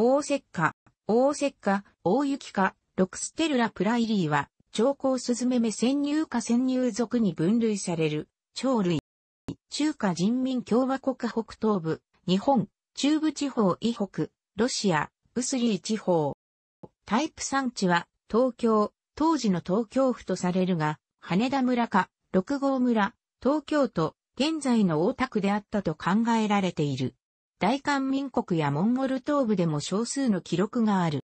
大石化、大石化、大雪化、ロクステルラプライリーは、長江スズメ目潜入下潜入属に分類される、鳥類。中華人民共和国北東部、日本、中部地方以北、ロシア、ウスリー地方。タイプ産地は、東京、当時の東京府とされるが、羽田村か、六号村、東京都、現在の大田区であったと考えられている。大韓民国やモンゴル東部でも少数の記録がある。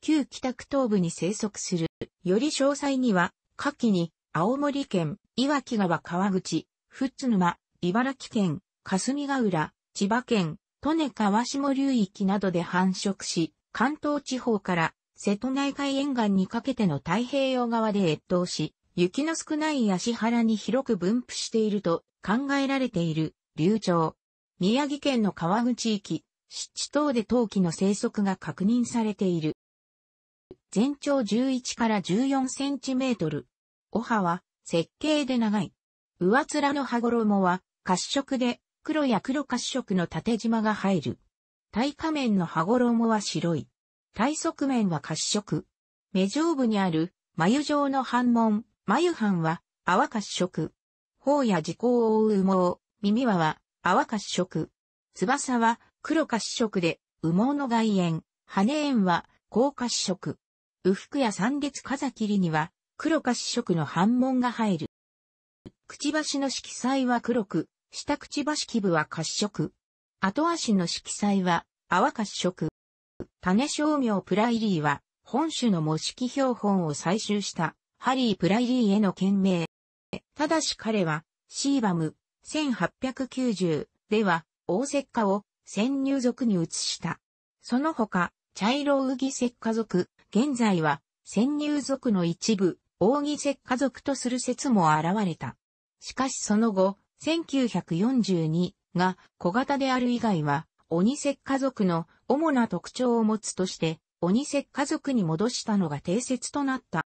旧北区東部に生息する。より詳細には、下記に、青森県、岩木川川口、富津沼、茨城県、霞ヶ浦、千葉県、利根川下流域などで繁殖し、関東地方から瀬戸内海沿岸にかけての太平洋側で越冬し、雪の少ない足原に広く分布していると考えられている流暢、宮城県の川口域、湿地等で陶器の生息が確認されている。全長11から14センチメートル。お葉は、設計で長い。上面の羽衣は、褐色で、黒や黒褐色の縦縞が入る。体下面の羽衣は白い。体側面は褐色。目上部にある、眉状の反紋、眉斑は、泡褐色。頬や耳孔を覆う羽毛、耳輪は、泡褐色。翼は黒褐色で、羽毛の外縁、羽縁は高褐色。右服や三列風切りには黒褐色の反紋が入る。くちばしの色彩は黒く、下くちばし基部は褐色。後足の色彩は泡褐色。種商名プライリーは本種の模式標本を採集したハリー・プライリーへの懸命。ただし彼はシーバム、1890では、大石化を潜入族に移した。その他、茶色ウギ石化族、現在は潜入族の一部、扇石化族とする説も現れた。しかしその後、1942が小型である以外は、鬼石家族の主な特徴を持つとして、鬼石家族に戻したのが定説となった。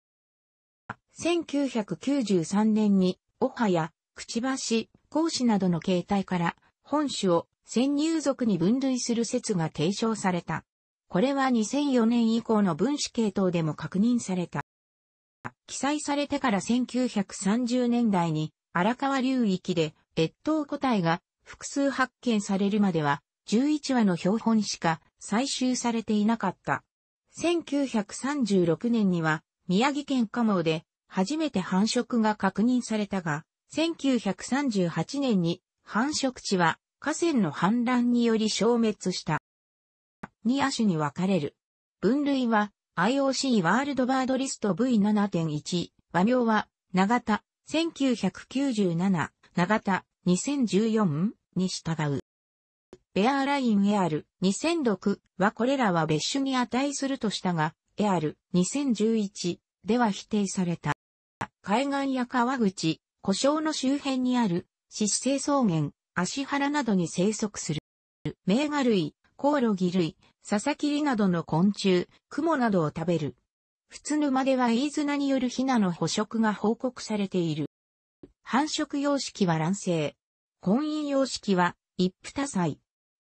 1993年に、おはや、くちばし、孔子などの形態から本種を先入族に分類する説が提唱された。これは2004年以降の分子系統でも確認された。記載されてから1930年代に荒川流域で越冬個体が複数発見されるまでは11話の標本しか採集されていなかった。1936年には宮城県加茂で初めて繁殖が確認されたが、1938年に繁殖地は河川の氾濫により消滅した。2亜種に分かれる。分類は IOC ワールドバードリスト V7.1。和名は長田1997、長田2014に従う。ベアーラインエアル2006はこれらは別種に値するとしたが、エアル2011では否定された。海岸や川口、故障の周辺にある、湿生草原、足原などに生息する。メ菓ガ類、コオロギ類、ササキリなどの昆虫、クモなどを食べる。普通沼では飯綱によるヒナの捕食が報告されている。繁殖様式は卵生。婚姻様式は一夫多妻。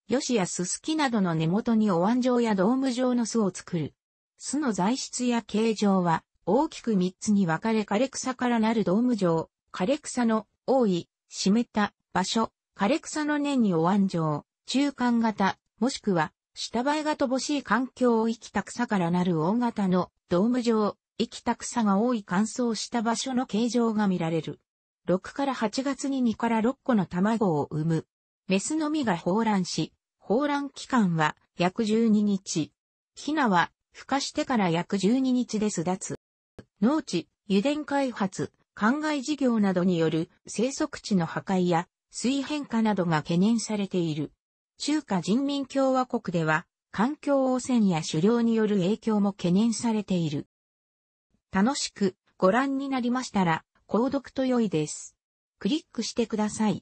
ヨシやススキなどの根元にお椀状やドーム状の巣を作る。巣の材質や形状は大きく三つに分かれ枯れ草からなるドーム状、枯れ草の多い、湿った場所、枯れ草の年にお椀状、中間型、もしくは、下映えが乏しい環境を生きた草からなる大型のドーム状、生きた草が多い乾燥した場所の形状が見られる。6から8月に2から6個の卵を産む。メスのみが放卵し、放卵期間は約12日。ヒナは孵化してから約12日で巣立つ。農地、油田開発、灌漑事業などによる生息地の破壊や水変化などが懸念されている。中華人民共和国では環境汚染や狩猟による影響も懸念されている。楽しくご覧になりましたら、購読と良いです。クリックしてください。